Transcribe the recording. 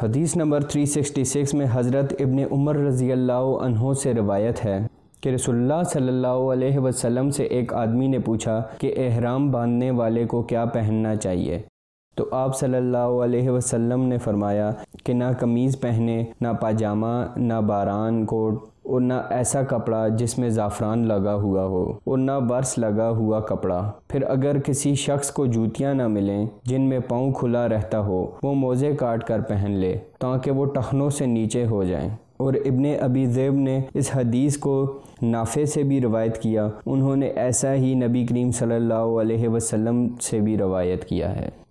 हदीस नंबर 366 में हज़रत इब्न उमर रज़ी अल्लाह से रवायत है कि रसोल्ला सल्लल्लाहु वसम से एक आदमी ने पूछा कि एहराम बांधने वाले को क्या पहनना चाहिए तो आप सल्लल्लाहु अलैहि वसल्लम ने फरमाया कि ना कमीज़ पहने ना पाजामा ना बारान कोट और ना ऐसा कपड़ा जिसमें ज़ाफ़रान लगा हुआ हो और ना बर्स लगा हुआ कपड़ा फिर अगर किसी शख्स को जूतियाँ ना मिलें जिनमें पाँव खुला रहता हो वो मोज़े काट कर पहन ले ताकि वो टखनों से नीचे हो जाएं और इबन अबी ज़ेब ने इस हदीस को नाफे से भी रवायत किया उन्होंने ऐसा ही नबी करीम सल्लल्लाहु अलैहि वसल्लम से भी रवायत किया है